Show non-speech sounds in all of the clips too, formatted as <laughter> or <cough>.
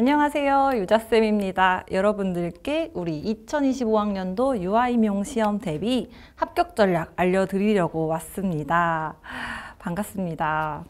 안녕하세요 유자쌤입니다 여러분들께 우리 2025학년도 유아임 시험 대비 합격 전략 알려드리려고 왔습니다 반갑습니다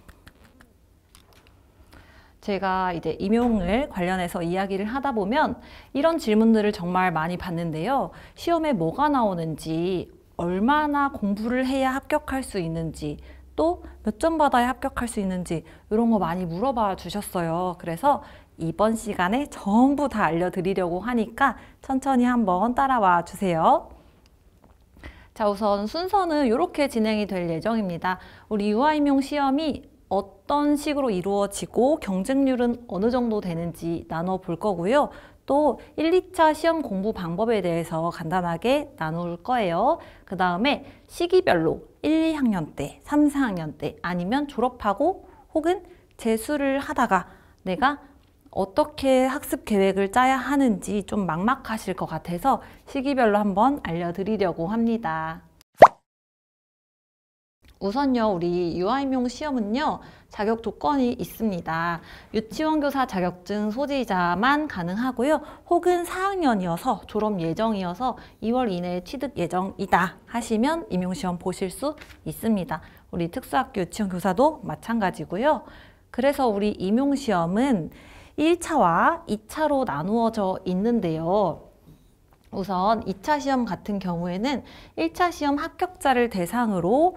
제가 이제 임용을 관련해서 이야기를 하다 보면 이런 질문들을 정말 많이 봤는데요 시험에 뭐가 나오는지 얼마나 공부를 해야 합격할 수 있는지 또 몇 점 받아야 합격할 수 있는지 이런 거 많이 물어봐 주셨어요. 그래서 이번 시간에 전부 다 알려드리려고 하니까 천천히 한번 따라와 주세요. 자 우선 순서는 이렇게 진행이 될 예정입니다. 우리 유아임용 시험이 어떤 식으로 이루어지고 경쟁률은 어느 정도 되는지 나눠볼 거고요. 또 1, 2차 시험 공부 방법에 대해서 간단하게 나눌 거예요. 그 다음에 시기별로 1, 2학년 때, 3, 4학년 때 아니면 졸업하고 혹은 재수를 하다가 내가 어떻게 학습 계획을 짜야 하는지 좀 막막하실 것 같아서 시기별로 한번 알려드리려고 합니다. 우선요 우리 유아임용 시험은요 자격 조건이 있습니다 유치원 교사 자격증 소지자만 가능하고요 혹은 4학년이어서 졸업 예정이어서 2월 이내에 취득 예정이다 하시면 임용시험 보실 수 있습니다 우리 특수학교 유치원 교사도 마찬가지고요 그래서 우리 임용시험은 1차와 2차로 나누어져 있는데요. 우선 2차 시험 같은 경우에는 1차 시험 합격자를 대상으로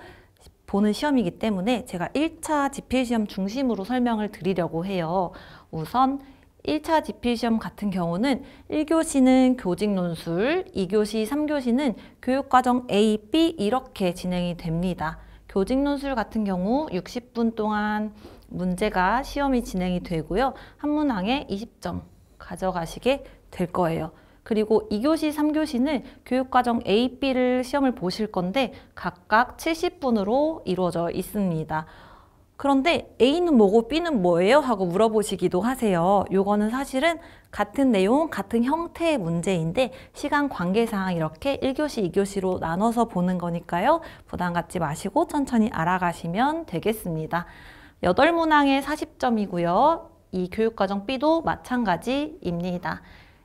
보는 시험이기 때문에 제가 1차 지필시험 중심으로 설명을 드리려고 해요. 우선 1차 지필시험 같은 경우는 1교시는 교직논술, 2교시, 3교시는 교육과정 A, B 이렇게 진행이 됩니다. 교직논술 같은 경우 60분 동안 문제가 시험이 진행이 되고요. 한문항에 20점 가져가시게 될 거예요. 그리고 2교시, 3교시는 교육과정 A, B를 시험을 보실 건데 각각 70분으로 이루어져 있습니다. 그런데 A는 뭐고 B는 뭐예요? 하고 물어보시기도 하세요. 요거는 사실은 같은 내용, 같은 형태의 문제인데 시간 관계상 이렇게 1교시, 2교시로 나눠서 보는 거니까요. 부담 갖지 마시고 천천히 알아가시면 되겠습니다. 여덟 문항에 40점이고요. 이 교육과정 B도 마찬가지입니다.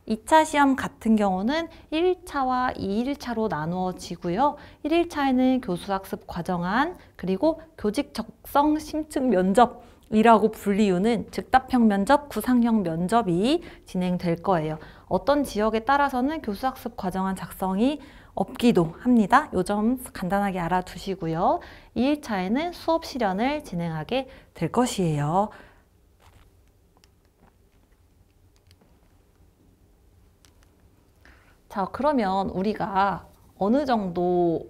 2차 시험 같은 경우는 1일차와 2일차로 나누어지고요. 1일차에는 교수학습 과정안, 그리고 교직 적성 심층 면접 이라고 불리우는 즉답형 면접, 구상형 면접이 진행될 거예요. 어떤 지역에 따라서는 교수학습 과정안 작성이 없기도 합니다. 요점 간단하게 알아두시고요. 2일차에는 수업 실현을 진행하게 될 것이에요. 자 그러면 우리가 어느 정도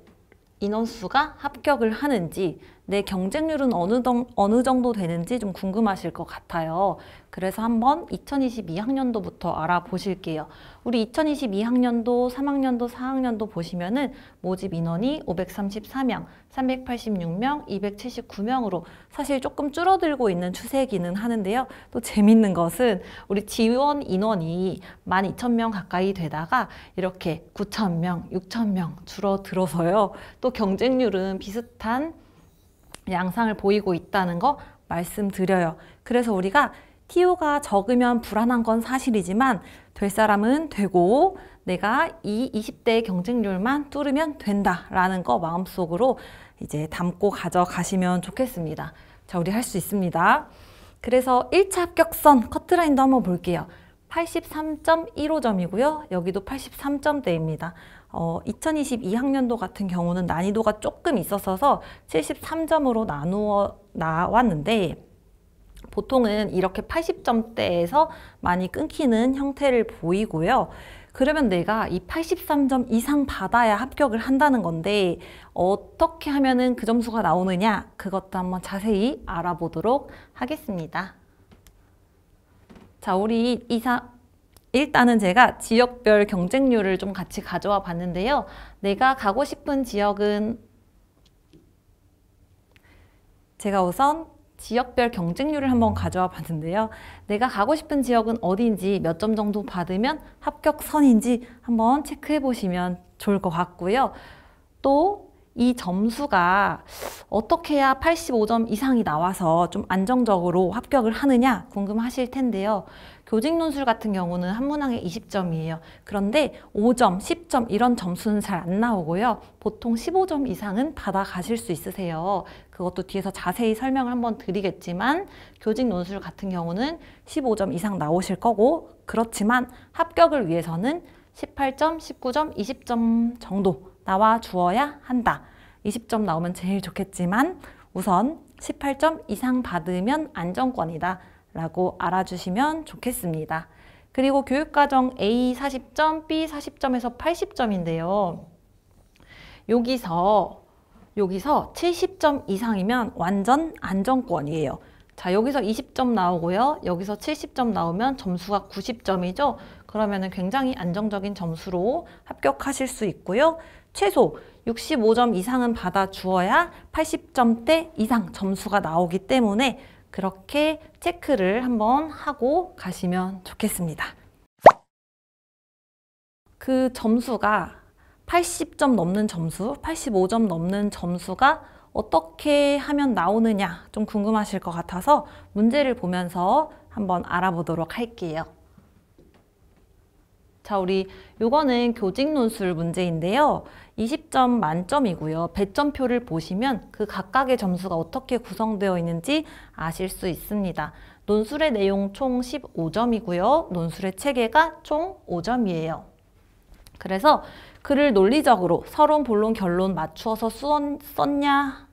인원수가 합격을 하는지 내 경쟁률은 어느, 정, 어느 정도 되는지 좀 궁금하실 것 같아요. 그래서 한번 2022학년도부터 알아보실게요. 우리 2022학년도, 3학년도, 4학년도 보시면은 모집 인원이 533명, 386명, 279명으로 사실 조금 줄어들고 있는 추세기는 하는데요. 또 재밌는 것은 우리 지원 인원이 12,000명 가까이 되다가 이렇게 9,000명, 6,000명 줄어들어서요. 또 경쟁률은 비슷한 양상을 보이고 있다는 거 말씀드려요. 그래서 우리가 TO가 적으면 불안한 건 사실이지만 될 사람은 되고 내가 이 20대의 경쟁률만 뚫으면 된다라는 거 마음속으로 이제 담고 가져가시면 좋겠습니다. 자, 우리 할 수 있습니다. 그래서 1차 합격선 커트라인도 한번 볼게요. 83.15점이고요. 여기도 83점대입니다. 어, 2022학년도 같은 경우는 난이도가 조금 있었어서 73점으로 나누어 나왔는데 보통은 이렇게 80점대에서 많이 끊기는 형태를 보이고요. 그러면 내가 이 83점 이상 받아야 합격을 한다는 건데 어떻게 하면 그 점수가 나오느냐 그것도 한번 자세히 알아보도록 하겠습니다. 자, 우리 이사 일단은 제가 지역별 경쟁률을 좀 같이 가져와 봤는데요. 내가 가고 싶은 지역은 제가 우선 지역별 경쟁률을 한번 가져와 봤는데요. 내가 가고 싶은 지역은 어디인지 몇 점 정도 받으면 합격선인지 한번 체크해 보시면 좋을 것 같고요. 또이 점수가 어떻게 해야 85점 이상이 나와서 좀 안정적으로 합격을 하느냐 궁금하실 텐데요. 교직 논술 같은 경우는 한문항에 20점이에요. 그런데 5점, 10점 이런 점수는 잘 안 나오고요. 보통 15점 이상은 받아가실 수 있으세요. 그것도 뒤에서 자세히 설명을 한번 드리겠지만 교직 논술 같은 경우는 15점 이상 나오실 거고 그렇지만 합격을 위해서는 18점, 19점, 20점 정도 나와 주어야 한다. 20점 나오면 제일 좋겠지만 우선 18점 이상 받으면 안정권이다 라고 알아주시면 좋겠습니다. 그리고 교육과정 A 40점, B 40점에서 80점인데요. 여기서 여기서 70점 이상이면 완전 안정권이에요. 자 여기서 20점 나오고요. 여기서 70점 나오면 점수가 90점이죠. 그러면 은 굉장히 안정적인 점수로 합격하실 수 있고요. 최소 65점 이상은 받아 주어야 80점대 이상 점수가 나오기 때문에 그렇게 체크를 한번 하고 가시면 좋겠습니다. 그 점수가 80점 넘는 점수, 85점 넘는 점수가 어떻게 하면 나오느냐 좀 궁금하실 것 같아서 문제를 보면서 한번 알아보도록 할게요. 자, 우리 요거는 교직 논술 문제인데요. 20점 만점이고요. 배점표를 보시면 그 각각의 점수가 어떻게 구성되어 있는지 아실 수 있습니다. 논술의 내용 총 15점이고요. 논술의 체계가 총 5점이에요. 그래서 글을 논리적으로 서론, 본론, 결론 맞추어서 썼냐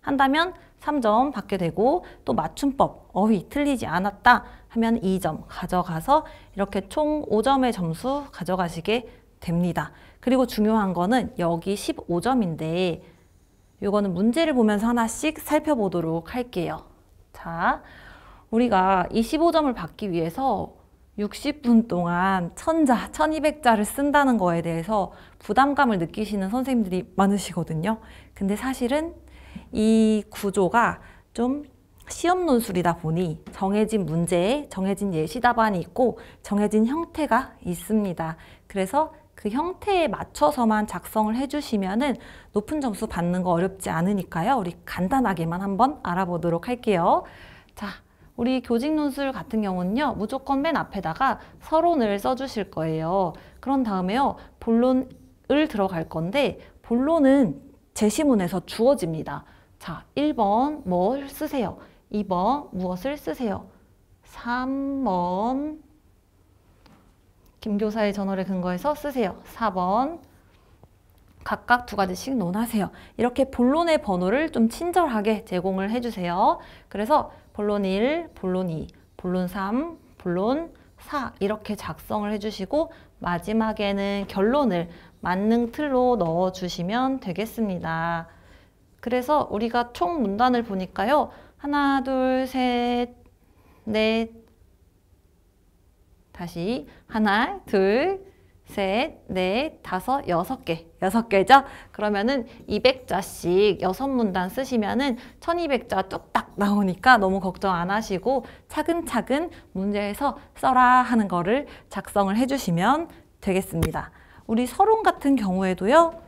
한다면 3점 받게 되고 또 맞춤법 어휘 틀리지 않았다 하면 2점 가져가서 이렇게 총 5점의 점수 가져가시게 됩니다. 그리고 중요한 거는 여기 15점인데 이거는 문제를 보면서 하나씩 살펴보도록 할게요. 자, 우리가 이 15점을 받기 위해서 60분 동안 천자, 1200자를 쓴다는 거에 대해서 부담감을 느끼시는 선생님들이 많으시거든요. 근데 사실은 이 구조가 좀 시험 논술이다 보니 정해진 문제에 정해진 예시 답안이 있고 정해진 형태가 있습니다. 그래서 그 형태에 맞춰서만 작성을 해주시면은 높은 점수 받는 거 어렵지 않으니까요. 우리 간단하게만 한번 알아보도록 할게요. 자, 우리 교직 논술 같은 경우는요. 무조건 맨 앞에다가 서론을 써주실 거예요. 그런 다음에요. 본론을 들어갈 건데 본론은 제시문에서 주어집니다. 자, 1번 뭘 쓰세요? 2번 무엇을 쓰세요? 3번 김교사의 전월에 근거해서 쓰세요. 4번 각각 두 가지씩 논하세요. 이렇게 본론의 번호를 좀 친절하게 제공을 해주세요. 그래서 본론 1, 본론 2, 본론 3, 본론 4 이렇게 작성을 해주시고 마지막에는 결론을 만능 틀로 넣어주시면 되겠습니다. 그래서 우리가 총 문단을 보니까요. 하나, 둘, 셋, 넷, 다시 하나, 둘, 셋, 넷, 다섯, 여섯 개. 여섯 개죠? 그러면은 200자씩 여섯 문단 쓰시면은 1200자 뚝딱 나오니까 너무 걱정 안 하시고 차근차근 문제에서 써라 하는 거를 작성을 해주시면 되겠습니다. 우리 서론 같은 경우에도요.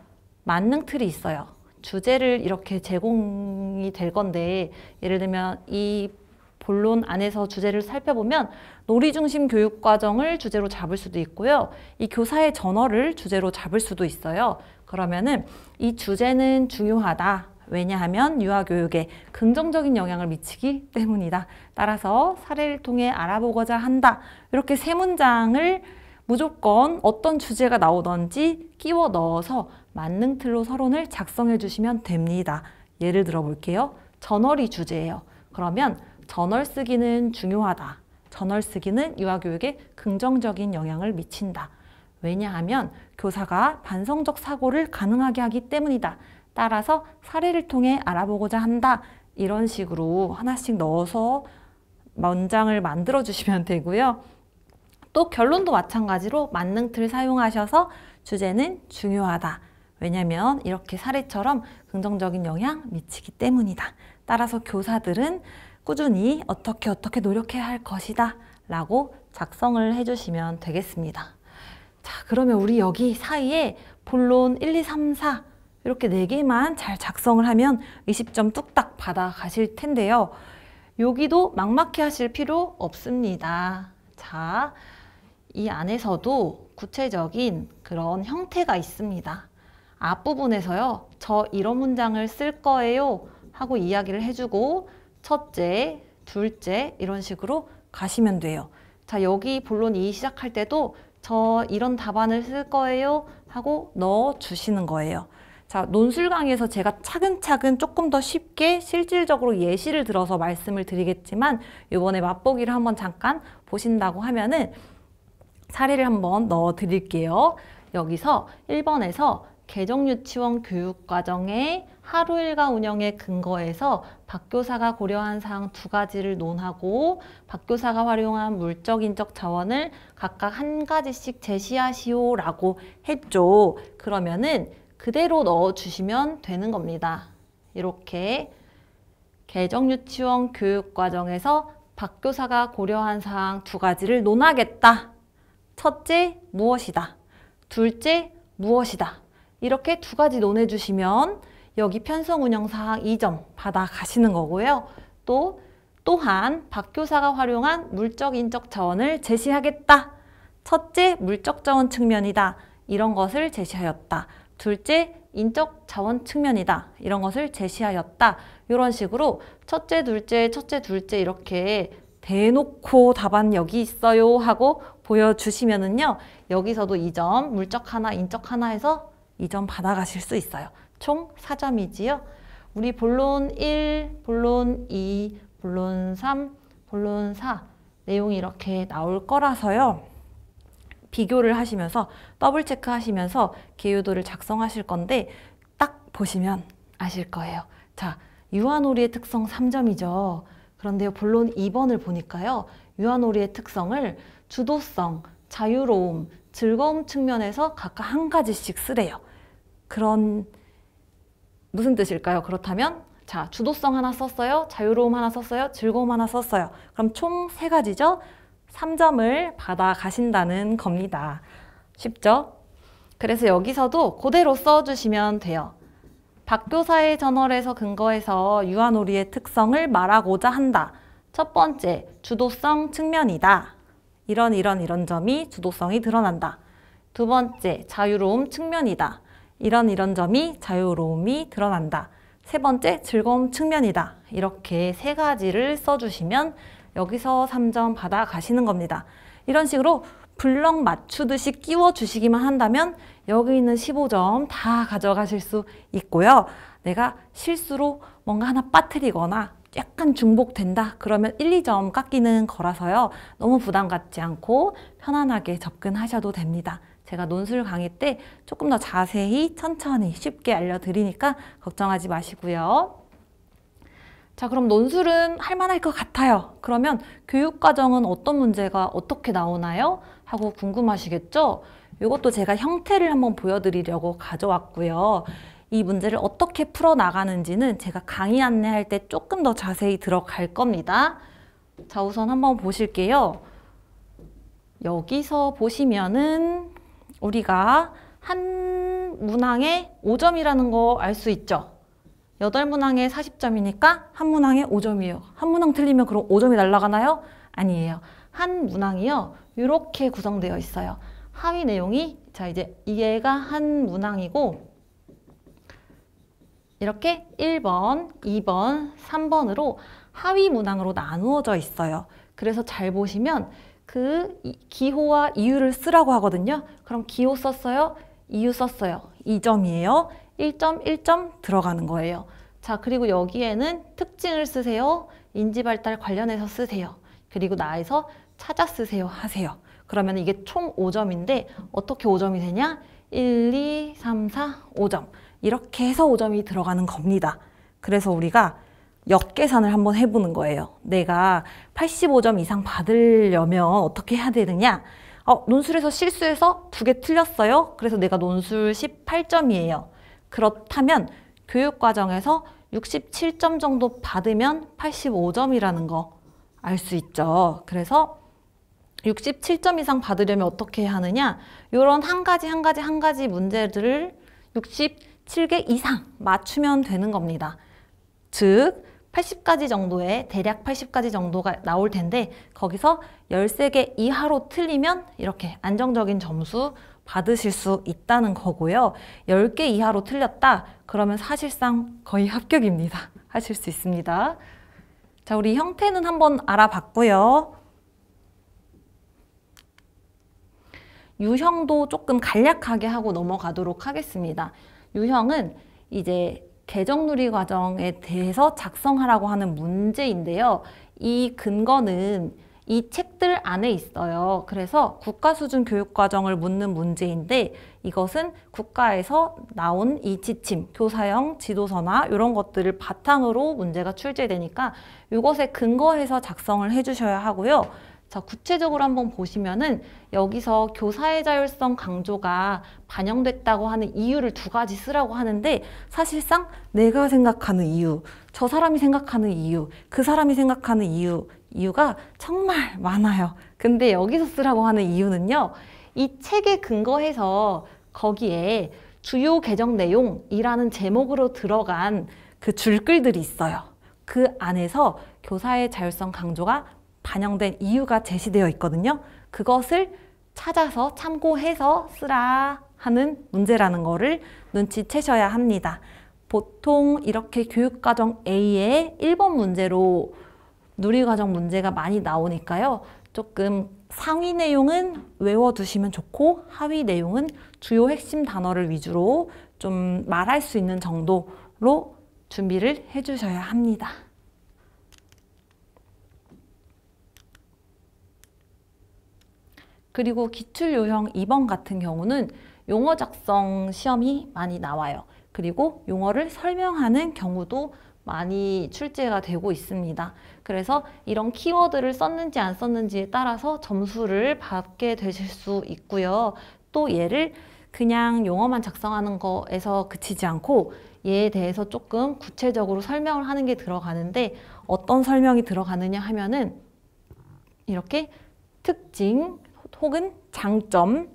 만능 틀이 있어요. 주제를 이렇게 제공이 될 건데 예를 들면 이 본론 안에서 주제를 살펴보면 놀이 중심 교육 과정을 주제로 잡을 수도 있고요. 이 교사의 전어를 주제로 잡을 수도 있어요. 그러면은 이 주제는 중요하다. 왜냐하면 유아교육에 긍정적인 영향을 미치기 때문이다. 따라서 사례를 통해 알아보고자 한다. 이렇게 세 문장을 무조건 어떤 주제가 나오던지 끼워 넣어서 만능 틀로 서론을 작성해 주시면 됩니다. 예를 들어 볼게요. 저널이 주제예요. 그러면 저널 쓰기는 중요하다. 저널 쓰기는 유아교육에 긍정적인 영향을 미친다. 왜냐하면 교사가 반성적 사고를 가능하게 하기 때문이다. 따라서 사례를 통해 알아보고자 한다. 이런 식으로 하나씩 넣어서 문장을 만들어 주시면 되고요. 또 결론도 마찬가지로 만능 틀 사용하셔서 주제는 중요하다. 왜냐면 이렇게 사례처럼 긍정적인 영향 미치기 때문이다. 따라서 교사들은 꾸준히 어떻게 어떻게 노력해야 할 것이다 라고 작성을 해주시면 되겠습니다. 자 그러면 우리 여기 사이에 본론 1, 2, 3, 4 이렇게 4개만 잘 작성을 하면 20점 뚝딱 받아 가실 텐데요. 여기도 막막해 하실 필요 없습니다. 자, 이 안에서도 구체적인 그런 형태가 있습니다. 앞부분에서요. 저 이런 문장을 쓸 거예요 하고 이야기를 해주고 첫째, 둘째 이런 식으로 가시면 돼요. 자 여기 본론 2 시작할 때도 저 이런 답안을 쓸 거예요 하고 넣어주시는 거예요. 자 논술 강의에서 제가 차근차근 조금 더 쉽게 실질적으로 예시를 들어서 말씀을 드리겠지만 이번에 맛보기를 한번 잠깐 보신다고 하면은 사례를 한번 넣어 드릴게요. 여기서 1번에서 개정유치원 교육과정의 하루 일과 운영의 근거에서 박교사가 고려한 사항 두 가지를 논하고 박교사가 활용한 물적 인적 자원을 각각 한 가지씩 제시하시오 라고 했죠. 그러면은 그대로 넣어주시면 되는 겁니다. 이렇게 개정유치원 교육과정에서 박교사가 고려한 사항 두 가지를 논하겠다. 첫째, 무엇이다. 둘째, 무엇이다. 이렇게 두 가지 논해 주시면 여기 편성 운영사항 2점 받아가시는 거고요. 또 또한 박 교사가 활용한 물적 인적 자원을 제시하겠다. 첫째, 물적 자원 측면이다. 이런 것을 제시하였다. 둘째, 인적 자원 측면이다. 이런 것을 제시하였다. 이런 식으로 첫째, 둘째, 첫째, 둘째 이렇게 대놓고 답안 여기 있어요 하고 보여주시면은요. 여기서도 이 점 물적 하나, 인적 하나 해서 이점 받아가실 수 있어요. 총 4점이지요. 우리 본론 1, 본론 2, 본론 3, 본론 4 내용이 이렇게 나올 거라서요. 비교를 하시면서 더블 체크하시면서 개요도를 작성하실 건데 딱 보시면 아실 거예요. 자, 유한오리의 특성 3점이죠. 그런데요, 본론 2번을 보니까요. 유한오리의 특성을 주도성, 자유로움, 즐거움 측면에서 각각 한 가지씩 쓰래요. 그런 무슨 뜻일까요? 그렇다면 자 주도성 하나 썼어요. 자유로움 하나 썼어요. 즐거움 하나 썼어요. 그럼 총 세 가지죠. 3점을 받아가신다는 겁니다. 쉽죠? 그래서 여기서도 그대로 써주시면 돼요. 박교사의 저널에서 근거해서 유아놀이의 특성을 말하고자 한다. 첫 번째, 주도성 측면이다. 이런 이런 이런 점이 주도성이 드러난다. 두 번째, 자유로움 측면이다. 이런 이런 점이 자유로움이 드러난다. 세 번째, 즐거움 측면이다. 이렇게 세 가지를 써주시면 여기서 3점 받아 가시는 겁니다. 이런 식으로 블럭 맞추듯이 끼워 주시기만 한다면 여기 있는 15점 다 가져가실 수 있고요. 내가 실수로 뭔가 하나 빠뜨리거나 약간 중복된다 그러면 1, 2점 깎이는 거라서요. 너무 부담 갖지 않고 편안하게 접근하셔도 됩니다. 제가 논술 강의 때 조금 더 자세히 천천히 쉽게 알려드리니까 걱정하지 마시고요. 자 그럼 논술은 할만할 것 같아요. 그러면 교육과정은 어떤 문제가 어떻게 나오나요? 하고 궁금하시겠죠? 이것도 제가 형태를 한번 보여드리려고 가져왔고요. 이 문제를 어떻게 풀어나가는지는 제가 강의 안내할 때 조금 더 자세히 들어갈 겁니다. 자 우선 한번 보실게요. 여기서 보시면은 우리가 한 문항에 5점이라는 거 알 수 있죠? 8문항에 40점이니까 한 문항에 5점이에요. 한 문항 틀리면 그럼 5점이 날라가나요? 아니에요. 한 문항이요. 이렇게 구성되어 있어요. 하위 내용이 자 이제 얘가 한 문항이고 이렇게 1번, 2번, 3번으로 하위 문항으로 나누어져 있어요. 그래서 잘 보시면 그 기호와 이유를 쓰라고 하거든요. 그럼 기호 썼어요? 이유 썼어요. 2점이에요. 1점, 1점 들어가는 거예요. 자, 그리고 여기에는 특징을 쓰세요. 인지발달 관련해서 쓰세요. 그리고 나에서 찾아 쓰세요 하세요. 그러면 이게 총 5점인데 어떻게 5점이 되냐? 1, 2, 3, 4, 5점. 이렇게 해서 5점이 들어가는 겁니다. 그래서 우리가 역계산을 한번 해보는 거예요. 내가 85점 이상 받으려면 어떻게 해야 되느냐? 어, 논술에서 실수해서 두 개 틀렸어요. 그래서 내가 논술 18점이에요. 그렇다면 교육과정에서 67점 정도 받으면 85점이라는 거 알 수 있죠. 그래서 67점 이상 받으려면 어떻게 하느냐? 이런 한 가지 한 가지 한 가지 문제들을 67개 이상 맞추면 되는 겁니다. 즉 80가지 정도의 대략 80가지 정도가 나올 텐데 거기서 13개 이하로 틀리면 이렇게 안정적인 점수 받으실 수 있다는 거고요. 10개 이하로 틀렸다 그러면 사실상 거의 합격입니다. <laughs> 하실 수 있습니다. 자, 우리 형태는 한번 알아봤고요. 유형도 조금 간략하게 하고 넘어가도록 하겠습니다. 유형은 이제 개정누리 과정에 대해서 작성하라고 하는 문제인데요. 이 근거는 이 책들 안에 있어요. 그래서 국가 수준 교육 과정을 묻는 문제인데 이것은 국가에서 나온 이 지침, 교사형 지도서나 이런 것들을 바탕으로 문제가 출제되니까 이것에 근거해서 작성을 해주셔야 하고요. 자, 구체적으로 한번 보시면은 여기서 교사의 자율성 강조가 반영됐다고 하는 이유를 두 가지 쓰라고 하는데 사실상 내가 생각하는 이유, 저 사람이 생각하는 이유, 그 사람이 생각하는 이유, 이유가 정말 많아요. 근데 여기서 쓰라고 하는 이유는요. 이 책에 근거해서 거기에 주요 개정 내용이라는 제목으로 들어간 그 줄글들이 있어요. 그 안에서 교사의 자율성 강조가 반영된 이유가 제시되어 있거든요. 그것을 찾아서 참고해서 쓰라 하는 문제라는 거를 눈치채셔야 합니다. 보통 이렇게 교육과정 A의 1번 문제로 누리과정 문제가 많이 나오니까요. 조금 상위 내용은 외워두시면 좋고 하위 내용은 주요 핵심 단어를 위주로 좀 말할 수 있는 정도로 준비를 해주셔야 합니다. 그리고 기출요형 2번 같은 경우는 용어 작성 시험이 많이 나와요. 그리고 용어를 설명하는 경우도 많이 출제가 되고 있습니다. 그래서 이런 키워드를 썼는지 안 썼는지에 따라서 점수를 받게 되실 수 있고요. 또 얘를 그냥 용어만 작성하는 거에서 그치지 않고 얘에 대해서 조금 구체적으로 설명을 하는 게 들어가는데 어떤 설명이 들어가느냐 하면은 이렇게 특징, 혹은 장점,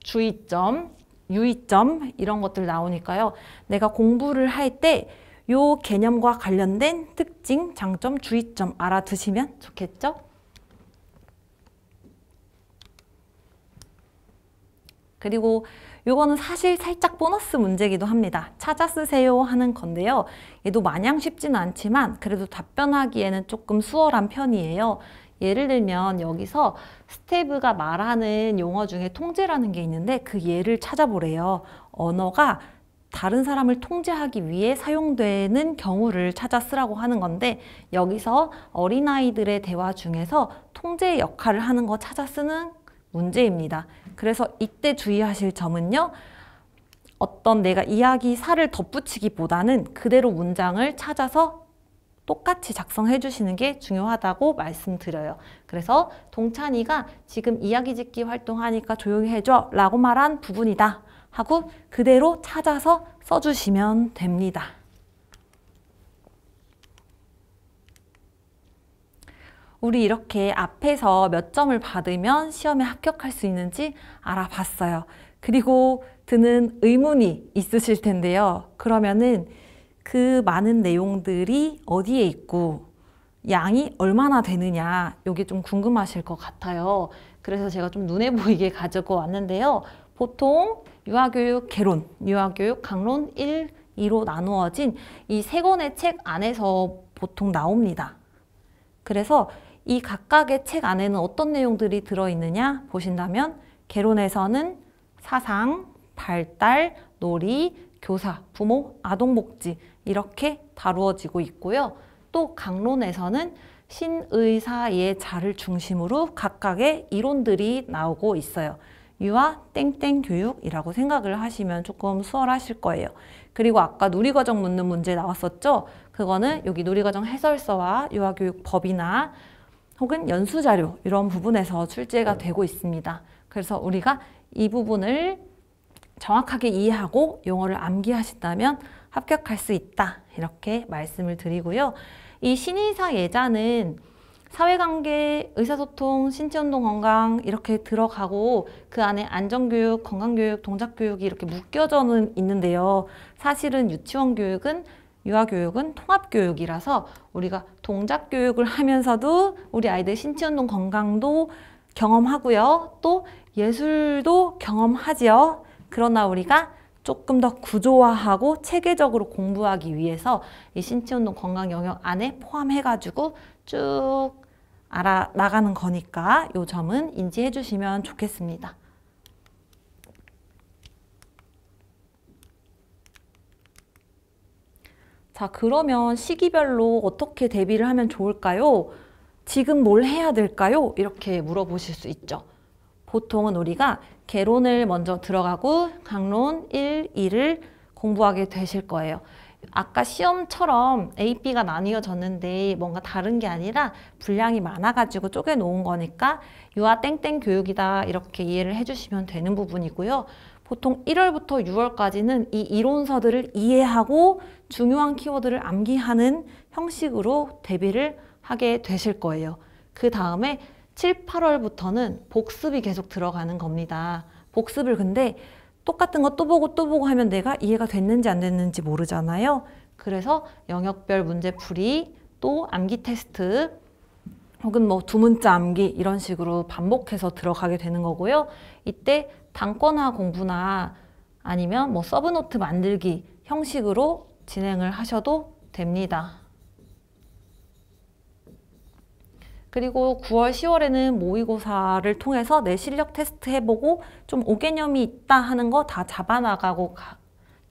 주의점, 유의점 이런 것들 나오니까요. 내가 공부를 할 때 이 개념과 관련된 특징, 장점, 주의점 알아두시면 좋겠죠? 그리고 요거는 사실 살짝 보너스 문제기도 합니다. 찾아 쓰세요 하는 건데요. 얘도 마냥 쉽지는 않지만 그래도 답변하기에는 조금 수월한 편이에요. 예를 들면 여기서 스테브가 말하는 용어 중에 통제라는 게 있는데 그 예를 찾아보래요. 언어가 다른 사람을 통제하기 위해 사용되는 경우를 찾아 쓰라고 하는 건데 여기서 어린아이들의 대화 중에서 통제 역할을 하는 거 찾아 쓰는 문제입니다. 그래서 이때 주의하실 점은요. 어떤 내가 이야기 살을 덧붙이기보다는 그대로 문장을 찾아서 똑같이 작성해 주시는 게 중요하다고 말씀드려요. 그래서 동찬이가 지금 이야기 짓기 활동하니까 조용히 해줘 라고 말한 부분이다 하고 그대로 찾아서 써주시면 됩니다. 우리 이렇게 앞에서 몇 점을 받으면 시험에 합격할 수 있는지 알아봤어요. 그리고 드는 의문이 있으실 텐데요. 그러면은 그 많은 내용들이 어디에 있고 양이 얼마나 되느냐 이게 좀 궁금하실 것 같아요. 그래서 제가 좀 눈에 <laughs> 보이게 가지고 왔는데요. 보통 유아교육 개론, 유아교육 강론 1, 2로 나누어진 이 세 권의 책 안에서 보통 나옵니다. 그래서 이 각각의 책 안에는 어떤 내용들이 들어있느냐 보신다면 개론에서는 사상, 발달, 놀이, 교사, 부모, 아동복지 이렇게 다루어지고 있고요. 또 강론에서는 신의사의 자를 중심으로 각각의 이론들이 나오고 있어요. 유아 땡땡 교육이라고 생각을 하시면 조금 수월하실 거예요. 그리고 아까 누리과정 묻는 문제 나왔었죠? 그거는 여기 누리과정 해설서와 유아교육법이나 혹은 연수자료 이런 부분에서 출제가 되고 있습니다. 그래서 우리가 이 부분을 정확하게 이해하고 용어를 암기하신다면 합격할 수 있다 이렇게 말씀을 드리고요. 이 신의사 예자는 사회관계, 의사소통, 신체운동 건강 이렇게 들어가고 그 안에 안전교육, 건강교육, 동작교육이 이렇게 묶여져 있는데요. 사실은 유치원 교육은 유아교육은 통합교육이라서 우리가 동작교육을 하면서도 우리 아이들 신체운동 건강도 경험하고요. 또 예술도 경험하지요. 그러나 우리가 조금 더 구조화하고 체계적으로 공부하기 위해서 이 신체운동 건강 영역 안에 포함해가지고 쭉 알아 나가는 거니까 요 점은 인지해 주시면 좋겠습니다. 자 그러면 시기별로 어떻게 대비를 하면 좋을까요? 지금 뭘 해야 될까요? 이렇게 물어보실 수 있죠. 보통은 우리가 개론을 먼저 들어가고 강론 1, 2를 공부하게 되실 거예요. 아까 시험처럼 A, B가 나뉘어졌는데 뭔가 다른 게 아니라 분량이 많아가지고 쪼개놓은 거니까 유아 땡땡 교육이다 이렇게 이해를 해주시면 되는 부분이고요. 보통 1월부터 6월까지는 이 이론서들을 이해하고 중요한 키워드를 암기하는 형식으로 대비를 하게 되실 거예요. 그 다음에 7, 8월부터는 복습이 계속 들어가는 겁니다. 복습을 근데 똑같은 거 또 보고 또 보고 하면 내가 이해가 됐는지 안 됐는지 모르잖아요. 그래서 영역별 문제풀이 또 암기 테스트 혹은 뭐두 문자 암기 이런 식으로 반복해서 들어가게 되는 거고요. 이때 단권화 공부나 아니면 뭐 서브노트 만들기 형식으로 진행을 하셔도 됩니다. 그리고 9월, 10월에는 모의고사를 통해서 내 실력 테스트 해보고 좀오개념이 있다 하는 거 다 잡아나가고 가,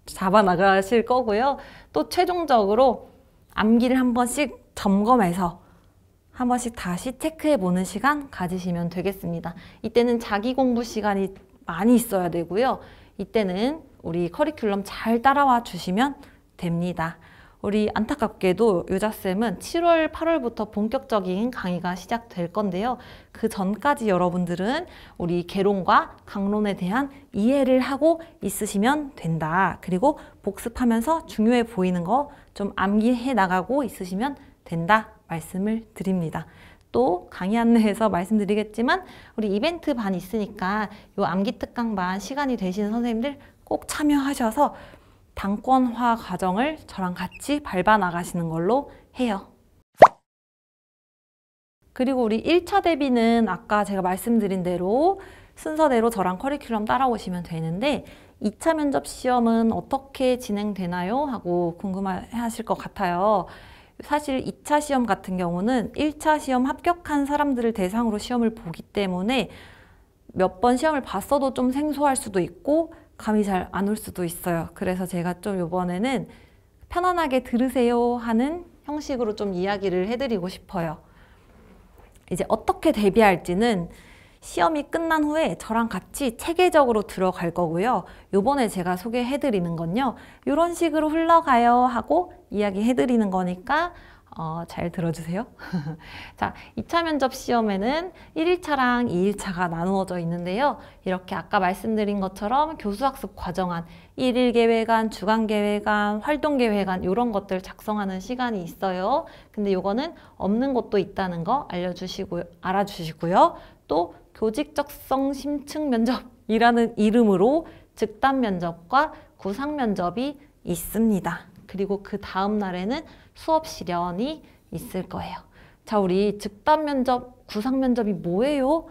잡아나가실 거고요. 또 최종적으로 암기를 한 번씩 점검해서 한 번씩 다시 체크해보는 시간 가지시면 되겠습니다. 이때는 자기 공부 시간이 많이 있어야 되고요. 이때는 우리 커리큘럼 잘 따라와 주시면 됩니다. 우리 안타깝게도 유자쌤은 7월, 8월부터 본격적인 강의가 시작될 건데요. 그 전까지 여러분들은 우리 개론과 강론에 대한 이해를 하고 있으시면 된다. 그리고 복습하면서 중요해 보이는 거 좀 암기해 나가고 있으시면 된다 말씀을 드립니다. 또 강의 안내에서 <laughs> 말씀드리겠지만 우리 이벤트 반 있으니까 요 암기 특강 반 시간이 되시는 선생님들 꼭 참여하셔서 당권화 과정을 저랑 같이 밟아 나가시는 걸로 해요. 그리고 우리 1차 대비는 아까 제가 말씀드린 대로 순서대로 저랑 커리큘럼 따라오시면 되는데 2차 면접 시험은 어떻게 진행되나요? 하고 궁금해하실 것 같아요. 사실 2차 시험 같은 경우는 1차 시험 합격한 사람들을 대상으로 시험을 보기 때문에 몇 번 시험을 봤어도 좀 생소할 수도 있고 감이 잘 안 올 수도 있어요. 그래서 제가 좀 이번에는 편안하게 들으세요 하는 형식으로 좀 이야기를 해드리고 싶어요. 이제 어떻게 대비할지는 시험이 끝난 후에 저랑 같이 체계적으로 들어갈 거고요. 요번에 제가 소개해드리는 건요. 이런 식으로 흘러가요 하고 이야기해드리는 거니까 어, 잘 들어주세요. <laughs> 자, 2차 면접 시험에는 1일차랑 2일차가 나누어져 있는데요. 이렇게 아까 말씀드린 것처럼 교수학습 과정안, 1일 계획안, 주간 계획안, 활동 계획안 이런 것들 작성하는 시간이 있어요. 근데 요거는 없는 것도 있다는 거 알려주시고 알아주시고요. 또 교직적성 심층 면접이라는 이름으로 즉단 면접과 구상 면접이 있습니다. 그리고 그 다음 날에는 수업 시련이 있을 거예요. 자, 우리 즉답 면접, 구상 면접이 뭐예요?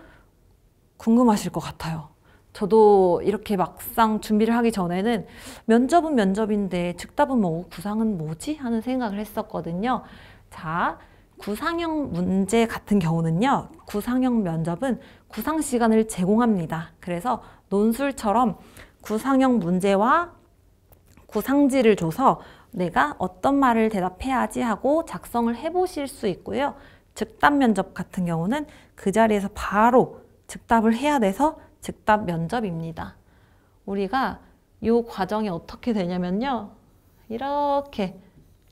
궁금하실 것 같아요. 저도 이렇게 막상 준비를 하기 전에는 면접은 면접인데 즉답은 뭐고 구상은 뭐지? 하는 생각을 했었거든요. 자, 구상형 문제 같은 경우는요. 구상형 면접은 구상 시간을 제공합니다. 그래서 논술처럼 구상형 문제와 구상지를 줘서 내가 어떤 말을 대답해야지 하고 작성을 해보실 수 있고요. 즉답 면접 같은 경우는 그 자리에서 바로 즉답을 해야 돼서 즉답 면접입니다. 우리가 이 과정이 어떻게 되냐면요. 이렇게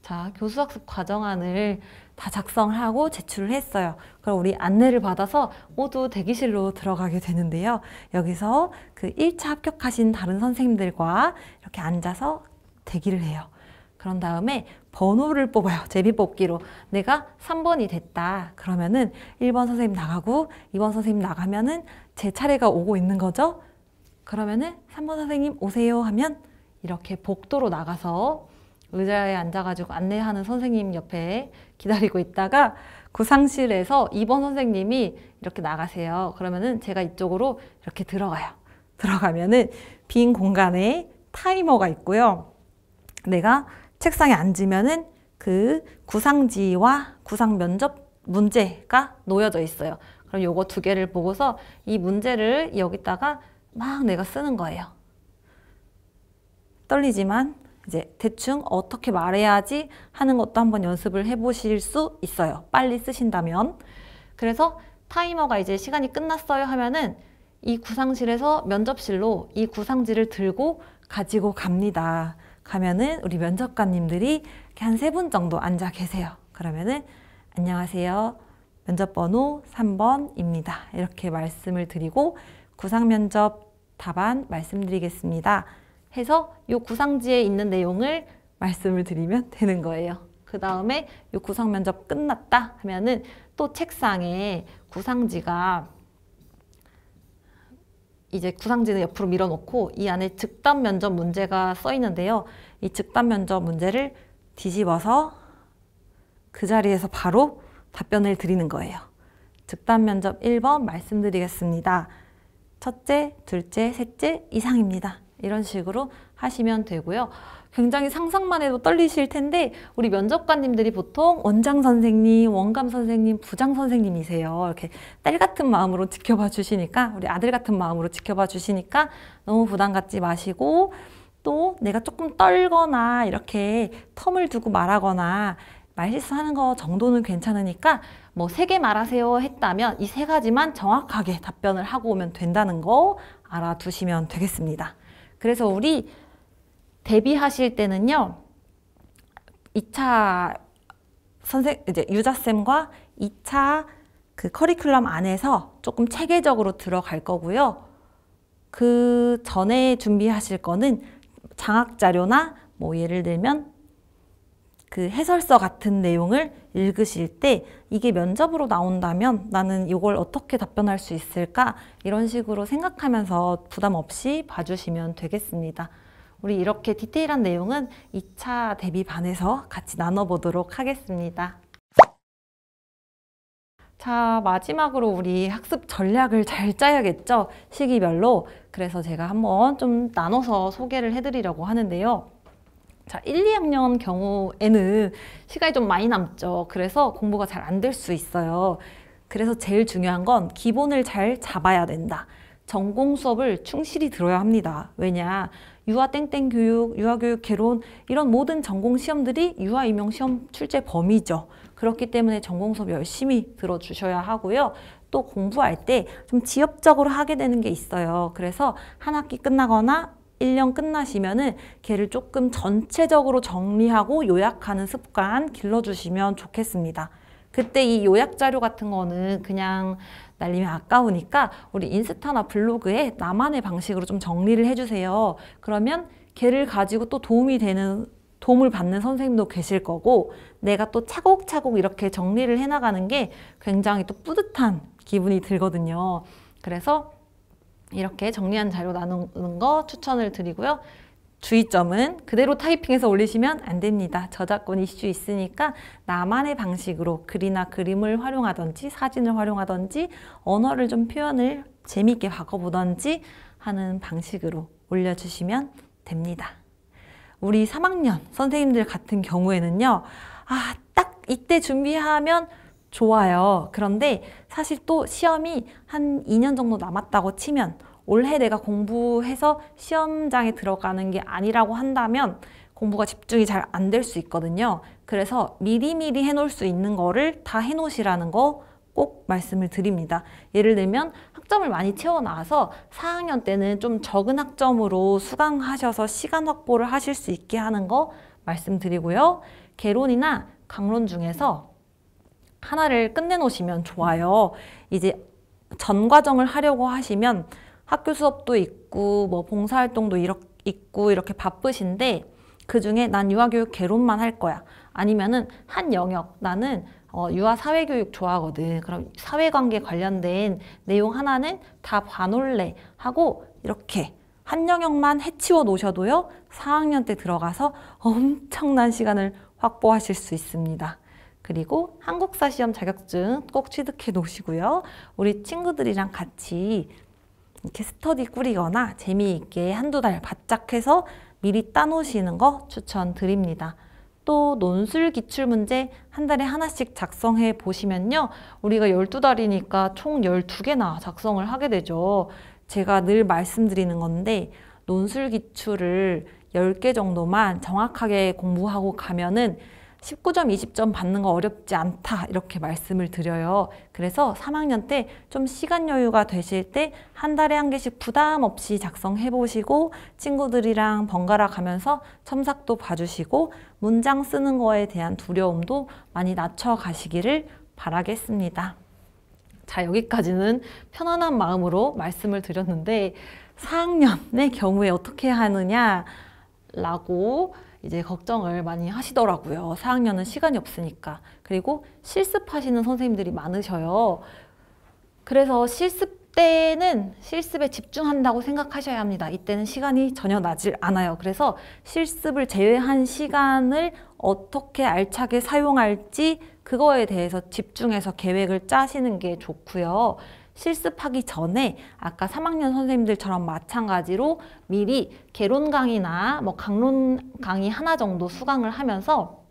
자 교수학습 과정안을 다 작성을 하고 제출을 했어요. 그럼 우리 안내를 받아서 모두 대기실로 들어가게 되는데요. 여기서 그 1차 합격하신 다른 선생님들과 이렇게 앉아서 대기를 해요. 그런 다음에 번호를 뽑아요. <laughs> 제비뽑기로. 내가 3번이 됐다. 그러면은 1번 선생님 나가고 2번 선생님 나가면은 제 차례가 오고 있는 거죠. 그러면은 3번 선생님 오세요 하면 이렇게 복도로 나가서 의자에 앉아가지고 안내하는 선생님 옆에 기다리고 있다가 구상실에서 2번 선생님이 이렇게 나가세요. 그러면은 제가 이쪽으로 이렇게 들어가요. 들어가면은 빈 공간에 타이머가 있고요. 내가 책상에 앉으면은 그 구상지와 구상 면접 문제가 놓여져 있어요. 그럼 요거 두 개를 보고서 이 문제를 여기다가 막 내가 쓰는 거예요. 떨리지만 이제 대충 어떻게 말해야지 하는 것도 한번 연습을 해보실 수 있어요. 빨리 쓰신다면. 그래서 타이머가 이제 시간이 끝났어요 하면은 이 구상실에서 면접실로 이 구상지를 들고 가지고 갑니다. 가면은 우리 면접관님들이 한 세 분 정도 앉아 계세요. 그러면은 안녕하세요. 면접 번호 3번입니다. 이렇게 말씀을 드리고 구상 면접 답안 말씀드리겠습니다. 해서 요 구상지에 있는 내용을 말씀을 드리면 <laughs> 되는 거예요. 그 다음에 요 구상 면접 끝났다 하면은 또 책상에 구상지가 이제 구상진을 옆으로 밀어놓고 이 안에 즉답 면접 문제가 써 있는데요. 이 즉답 면접 문제를 뒤집어서 그 자리에서 바로 답변을 드리는 거예요. 즉답 면접 1번 말씀드리겠습니다. 첫째, 둘째, 셋째 이상입니다. 이런 식으로 하시면 되고요. 굉장히 상상만 해도 떨리실 텐데 우리 면접관님들이 보통 원장 선생님, 원감 선생님, 부장 선생님이세요. 이렇게 딸 같은 마음으로 지켜봐 주시니까 우리 아들 같은 마음으로 지켜봐 주시니까 너무 부담 갖지 마시고 또 내가 조금 떨거나 이렇게 텀을 두고 말하거나 말실수하는 거 정도는 괜찮으니까 뭐 세 개 말하세요 했다면 이 세 가지만 정확하게 답변을 하고 오면 된다는 거 알아두시면 되겠습니다. 그래서 우리 데뷔하실 때는요. 2차 선생 이제 유자쌤과 2차 그 커리큘럼 안에서 조금 체계적으로 들어갈 거고요. 그 전에 준비하실 거는 장학 자료나 뭐 예를 들면 그 해설서 같은 내용을 읽으실 때 이게 면접으로 나온다면 나는 이걸 어떻게 답변할 수 있을까 이런 식으로 생각하면서 부담 없이 봐주시면 되겠습니다. 우리 이렇게 디테일한 내용은 2차 대비반에서 같이 나눠보도록 하겠습니다. 자, 마지막으로 우리 학습 전략을 잘 짜야겠죠? 시기별로. 그래서 제가 한번 좀 나눠서 소개를 해드리려고 하는데요. 자, 1, 2학년 경우에는 시간이 좀 많이 남죠. 그래서 공부가 잘 안 될 수 있어요. 그래서 제일 중요한 건 기본을 잘 잡아야 된다. 전공 수업을 충실히 들어야 합니다. 왜냐 유아 땡땡 교육, 유아 교육 개론 이런 모든 전공 시험들이 유아 임용 시험 출제 범위죠. 그렇기 때문에 전공 수업 열심히 들어주셔야 하고요. 또 공부할 때 좀 지엽적으로 하게 되는 게 있어요. 그래서 한 학기 끝나거나 1년 끝나시면은 걔를 조금 전체적으로 정리하고 요약하는 습관 길러주시면 좋겠습니다. 그때 이 요약 자료 같은 거는 그냥 날리면 아까우니까 우리 인스타나 블로그에 나만의 방식으로 좀 정리를 해주세요. 그러면 걔를 가지고 또 도움이 되는 도움을 받는 선생님도 계실 거고 내가 또 차곡차곡 이렇게 정리를 해나가는 게 굉장히 또 뿌듯한 기분이 들거든요. 그래서 이렇게 정리한 자료 나누는 거 추천을 드리고요. 주의점은 그대로 타이핑해서 올리시면 안 됩니다. 저작권 이슈 있으니까 나만의 방식으로 글이나 그림을 활용하든지 사진을 활용하든지 언어를 좀 표현을 재미있게 바꿔보던지 하는 방식으로 올려주시면 됩니다. 우리 3학년 선생님들 같은 경우에는요. 아, 딱 이때 준비하면 좋아요. 그런데 사실 또 시험이 한 2년 정도 남았다고 치면 올해 내가 공부해서 시험장에 들어가는 게 아니라고 한다면 공부가 집중이 잘 안 될 수 있거든요. 그래서 미리미리 해놓을 수 있는 거를 다 해놓으시라는 거 꼭 말씀을 드립니다. 예를 들면 학점을 많이 채워놔서 4학년 때는 좀 적은 학점으로 수강하셔서 시간 확보를 하실 수 있게 하는 거 말씀드리고요. 개론이나 강론 중에서 하나를 끝내놓으시면 좋아요. 이제 전 과정을 하려고 하시면 학교 수업도 있고 뭐 봉사활동도 이렇, 있고 이렇게 바쁘신데 그 중에 난 유아교육 개론만 할 거야. 아니면은 한 영역 나는 어, 유아 사회교육 좋아하거든. 그럼 사회관계 관련된 내용 하나는 다봐놓래 하고 이렇게 한 영역만 해치워 놓으셔도요. 4학년 때 들어가서 엄청난 시간을 확보하실 수 있습니다. 그리고 한국사 시험 자격증 꼭 취득해 놓으시고요. 우리 친구들이랑 같이 이렇게 스터디 꾸리거나 재미있게 한두 달 바짝 해서 미리 따놓으시는 거 추천드립니다. 또 논술 기출 문제 한 달에 하나씩 작성해 보시면요. 우리가 12달이니까 총 12개나 작성을 하게 되죠. 제가 늘 말씀드리는 건데 논술 기출을 10개 정도만 정확하게 공부하고 가면은 19점, 20점 받는 거 어렵지 않다 이렇게 말씀을 드려요. 그래서 3학년 때 좀 시간 여유가 되실 때 한 달에 한 개씩 부담 없이 작성해 보시고 친구들이랑 번갈아 가면서 첨삭도 봐주시고 문장 쓰는 거에 대한 두려움도 많이 낮춰 가시기를 바라겠습니다. 자 여기까지는 편안한 마음으로 말씀을 드렸는데 4학년의 경우에 어떻게 하느냐라고 이제 걱정을 많이 하시더라고요. 4학년은 시간이 없으니까. 그리고 실습하시는 선생님들이 많으셔요. 그래서 실습 때는 실습에 집중한다고 생각하셔야 합니다. 이때는 시간이 전혀 나질 않아요. 그래서 실습을 제외한 시간을 어떻게 알차게 사용할지 그거에 대해서 집중해서 계획을 짜시는 게 좋고요. 실습하기 전에 아까 3학년 선생님들처럼 마찬가지로 미리 개론 강의나 뭐 강론 강의 하나 정도 수강을 하면서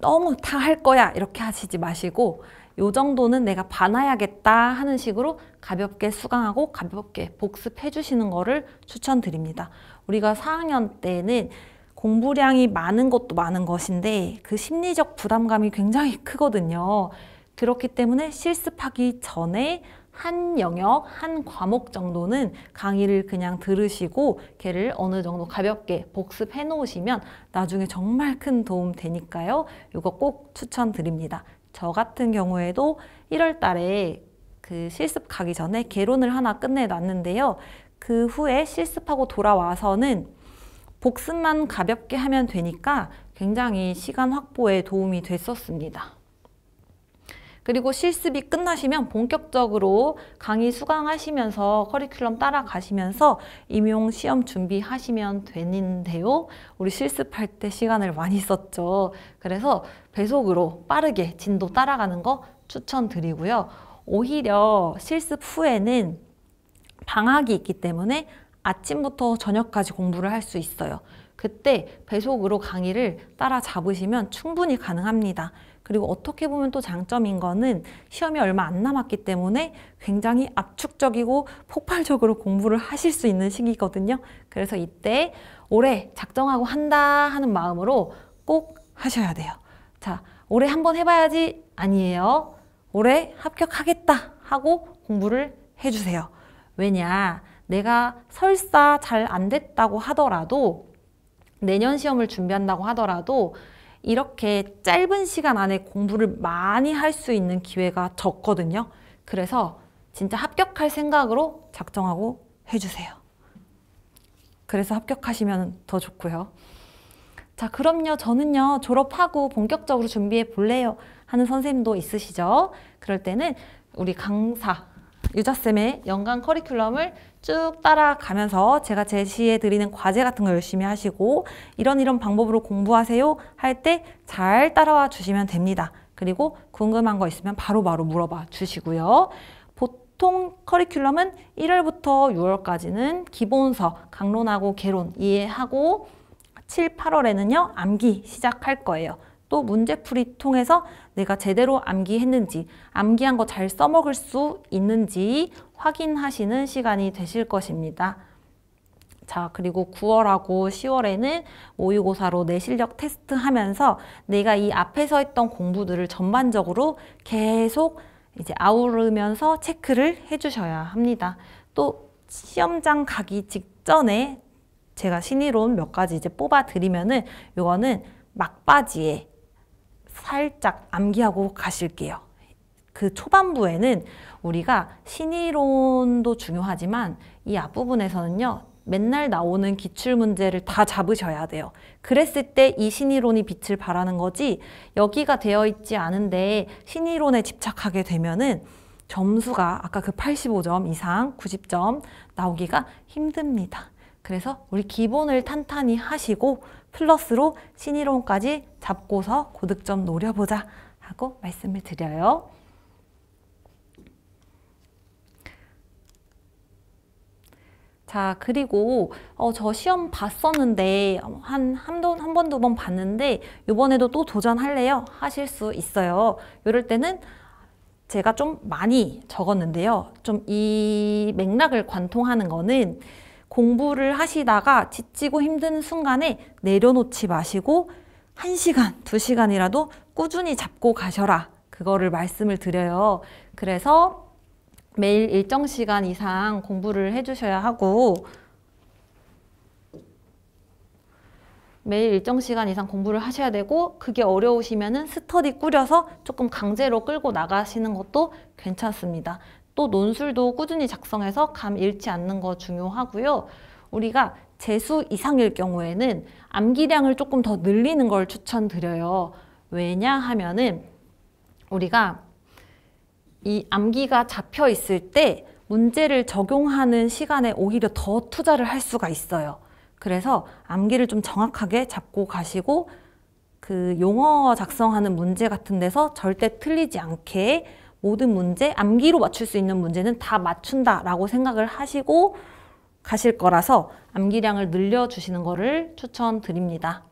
너무 다 할 거야 이렇게 하시지 마시고 요 정도는 내가 반아야겠다 하는 식으로 가볍게 수강하고 가볍게 복습해 주시는 거를 추천드립니다. 우리가 4학년 때는 공부량이 많은 것도 많은 것인데 그 심리적 부담감이 굉장히 크거든요. 그렇기 때문에 실습하기 전에 한 영역, 한 과목 정도는 강의를 그냥 들으시고 걔를 어느 정도 가볍게 복습해 놓으시면 나중에 정말 큰 도움 되니까요. 이거 꼭 추천드립니다. 저 같은 경우에도 1월 달에 그 실습 가기 전에 개론을 하나 끝내놨는데요. 그 후에 실습하고 돌아와서는 복습만 가볍게 하면 되니까 굉장히 시간 확보에 도움이 됐었습니다. 그리고 실습이 끝나시면 본격적으로 강의 수강하시면서 커리큘럼 따라가시면서 임용 시험 준비하시면 되는데요. 우리 실습할 때 시간을 많이 썼죠. 그래서 배속으로 빠르게 진도 따라가는 거 추천드리고요. 오히려 실습 후에는 방학이 있기 때문에 아침부터 저녁까지 공부를 할 수 있어요. 그때 배속으로 강의를 따라잡으시면 충분히 가능합니다. 그리고 어떻게 보면 또 장점인 거는 시험이 얼마 안 남았기 때문에 굉장히 압축적이고 폭발적으로 공부를 하실 수 있는 시기거든요. 그래서 이때 올해 작정하고 한다 하는 마음으로 꼭 하셔야 돼요. 자, 올해 한번 해봐야지 아니에요. 올해 합격하겠다 하고 공부를 해주세요. 왜냐, 내가 설사 잘 안 됐다고 하더라도 내년 시험을 준비한다고 하더라도 이렇게 짧은 시간 안에 공부를 많이 할 수 있는 기회가 적거든요. 그래서 진짜 합격할 생각으로 작정하고 해주세요. 그래서 합격하시면 더 좋고요. 자 그럼요 저는요 졸업하고 본격적으로 준비해 볼래요 하는 선생님도 있으시죠? 그럴 때는 우리 강사 유자쌤의 연간 커리큘럼을 쭉 따라가면서 제가 제시해 드리는 과제 같은 거 열심히 하시고 이런 이런 방법으로 공부하세요 할 때 잘 따라와 주시면 됩니다. 그리고 궁금한 거 있으면 바로바로 바로 물어봐 주시고요. 보통 커리큘럼은 1월부터 6월까지는 기본서, 강론하고 개론 이해하고 7, 8월에는요. 암기 시작할 거예요. 또 문제풀이 통해서 내가 제대로 암기했는지, 암기한 거 잘 써먹을 수 있는지 확인하시는 시간이 되실 것입니다. 자 그리고 9월하고 10월에는 모의고사로 내 실력 테스트 하면서 내가 이 앞에서 했던 공부들을 전반적으로 계속 이제 아우르면서 체크를 해주셔야 합니다. 또 시험장 가기 직전에 제가 신의론 몇 가지 이제 뽑아 드리면은 요거는 막바지에 살짝 암기하고 가실게요. 그 초반부에는 우리가 신이론도 중요하지만 이 앞부분에서는요. 맨날 나오는 기출문제를 다 잡으셔야 돼요. 그랬을 때 이 신이론이 빛을 발하는 거지 여기가 되어 있지 않은데 신이론에 집착하게 되면은 점수가 아까 그 85점 이상 90점 나오기가 힘듭니다. 그래서 우리 기본을 탄탄히 하시고 플러스로 신이론까지 잡고서 고득점 노려보자 하고 말씀을 드려요. 자, 그리고 어, 저 시험 봤었는데 어, 한, 한, 번, 한 번, 두 번 봤는데 이번에도 또 도전할래요? 하실 수 있어요. 이럴 때는 제가 좀 많이 적었는데요. 좀 이 맥락을 관통하는 거는 공부를 하시다가 지치고 힘든 순간에 내려놓지 마시고 1시간, 2시간이라도 꾸준히 잡고 가셔라. 그거를 말씀을 드려요. 그래서 매일 일정 시간 이상 공부를 해주셔야 하고 매일 일정 시간 이상 공부를 하셔야 되고 그게 어려우시면 은 스터디 꾸려서 조금 강제로 끌고 나가시는 것도 괜찮습니다. 또 논술도 꾸준히 작성해서 감 잃지 않는 거 중요하고요. 우리가 재수 이상일 경우에는 암기량을 조금 더 늘리는 걸 추천드려요. 왜냐하면은 우리가 이 암기가 잡혀 있을 때 문제를 적용하는 시간에 오히려 더 투자를 할 수가 있어요. 그래서 암기를 좀 정확하게 잡고 가시고 그 용어 작성하는 문제 같은 데서 절대 틀리지 않게 모든 문제, 암기로 맞출 수 있는 문제는 다 맞춘다라고 생각을 하시고 가실 거라서 암기량을 늘려주시는 거를 추천드립니다.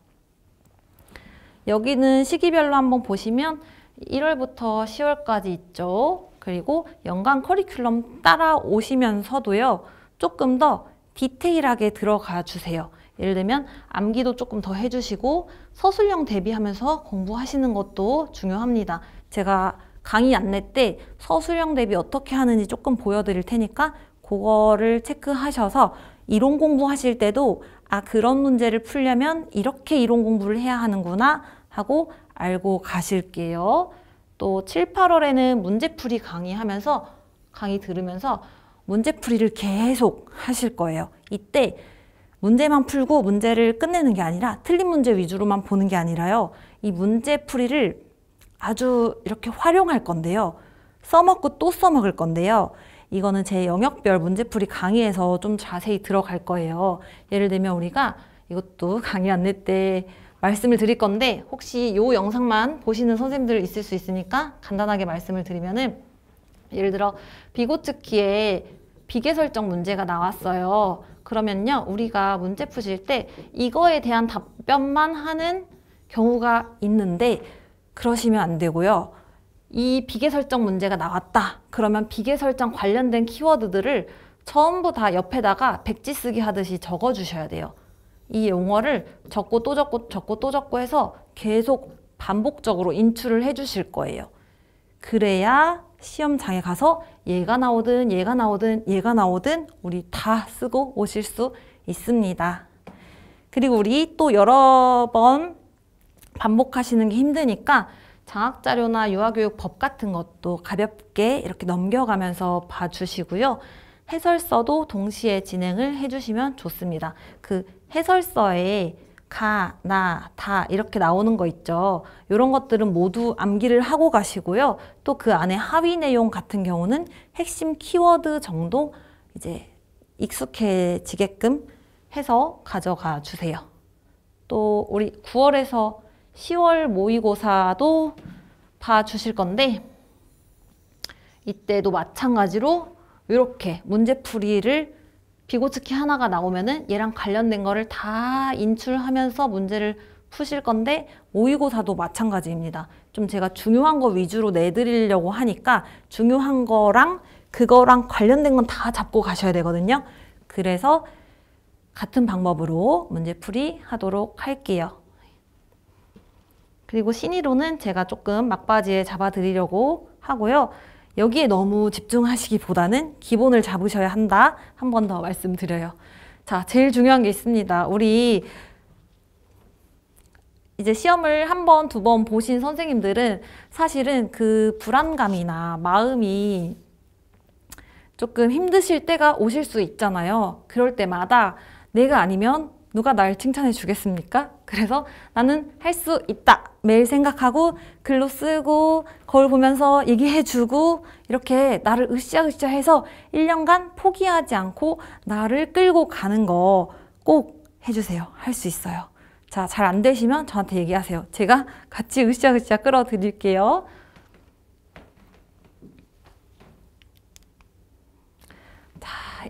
여기는 시기별로 한번 보시면 1월부터 10월까지 있죠. 그리고 연간 커리큘럼 따라오시면서도요. 조금 더 디테일하게 들어가 주세요. 예를 들면 암기도 조금 더 해주시고 서술형 대비하면서 공부하시는 것도 중요합니다. 제가 강의 안내 때 서술형 대비 어떻게 하는지 조금 보여드릴 테니까 그거를 체크하셔서 이론 공부하실 때도 아 그런 문제를 풀려면 이렇게 이론 공부를 해야 하는구나 하고 알고 가실게요. 또 7, 8월에는 문제풀이 강의하면서 강의 들으면서 문제풀이를 계속 하실 거예요. 이때 문제만 풀고 문제를 끝내는 게 아니라 틀린 문제 위주로만 보는 게 아니라요. 이 문제풀이를 아주 이렇게 활용할 건데요. 써먹고 또 써먹을 건데요. 이거는 제 영역별 문제풀이 강의에서 좀 자세히 들어갈 거예요. 예를 들면 우리가 이것도 <laughs> 강의 안내 때 말씀을 드릴 건데 혹시 이 영상만 보시는 선생님들 있을 수 있으니까 간단하게 말씀을 드리면은 예를 들어 비고특키에 비계 설정 문제가 나왔어요. 그러면요 우리가 문제 푸실 때 이거에 대한 답변만 하는 경우가 있는데 그러시면 안 되고요. 이 비계 설정 문제가 나왔다. 그러면 비계 설정 관련된 키워드들을 전부 다 옆에다가 백지 쓰기 하듯이 적어주셔야 돼요. 이 용어를 적고 또 적고 적고 또 적고 해서 계속 반복적으로 인출을 해주실 거예요. 그래야 시험장에 가서 얘가 나오든 얘가 나오든 얘가 나오든 우리 다 쓰고 오실 수 있습니다. 그리고 우리 또 여러 번 반복하시는 게 힘드니까 장학자료나 유아교육법 같은 것도 가볍게 이렇게 넘겨가면서 봐주시고요. 해설서도 동시에 진행을 해주시면 좋습니다. 그 해설서에 가, 나, 다 이렇게 나오는 거 있죠. 이런 것들은 모두 암기를 하고 가시고요. 또 그 안에 하위 내용 같은 경우는 핵심 키워드 정도 이제 익숙해지게끔 해서 가져가 주세요. 또 우리 9월에서 10월 모의고사도 봐주실 건데 이때도 마찬가지로 이렇게 문제풀이를 비고츠키 하나가 나오면은 얘랑 관련된 거를 다 인출하면서 문제를 푸실 건데 모의고사도 마찬가지입니다. 좀 제가 중요한 거 위주로 내드리려고 하니까 중요한 거랑 그거랑 관련된 건 다 잡고 가셔야 되거든요. 그래서 같은 방법으로 문제풀이 하도록 할게요. 그리고 신의로는 제가 조금 막바지에 잡아드리려고 하고요. 여기에 너무 집중하시기보다는 기본을 잡으셔야 한다. 한 번 더 말씀드려요. 자, 제일 중요한 게 있습니다. 우리 이제 시험을 한 번, 두 번 보신 선생님들은 사실은 그 불안감이나 마음이 조금 힘드실 때가 오실 수 있잖아요. 그럴 때마다 내가 아니면 누가 날 칭찬해 주겠습니까? 그래서 나는 할 수 있다. 매일 생각하고 글로 쓰고 거울 보면서 얘기해 주고 이렇게 나를 으쌰으쌰 해서 1년간 포기하지 않고 나를 끌고 가는 거 꼭 해주세요. 할 수 있어요. 자, 잘 안 되시면 저한테 얘기하세요. 제가 같이 으쌰으쌰 끌어드릴게요.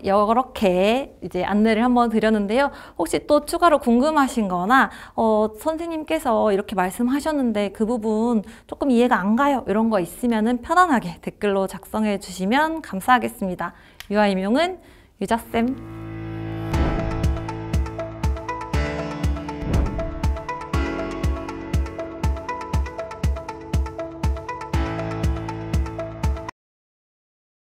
이렇게 이제 안내를 한번 드렸는데요. 혹시 또 추가로 궁금하신 거나 어, 선생님께서 이렇게 말씀하셨는데 그 부분 조금 이해가 안 가요. 이런 거 있으면 편안하게 댓글로 작성해 주시면 감사하겠습니다. 유아임용은 유자쌤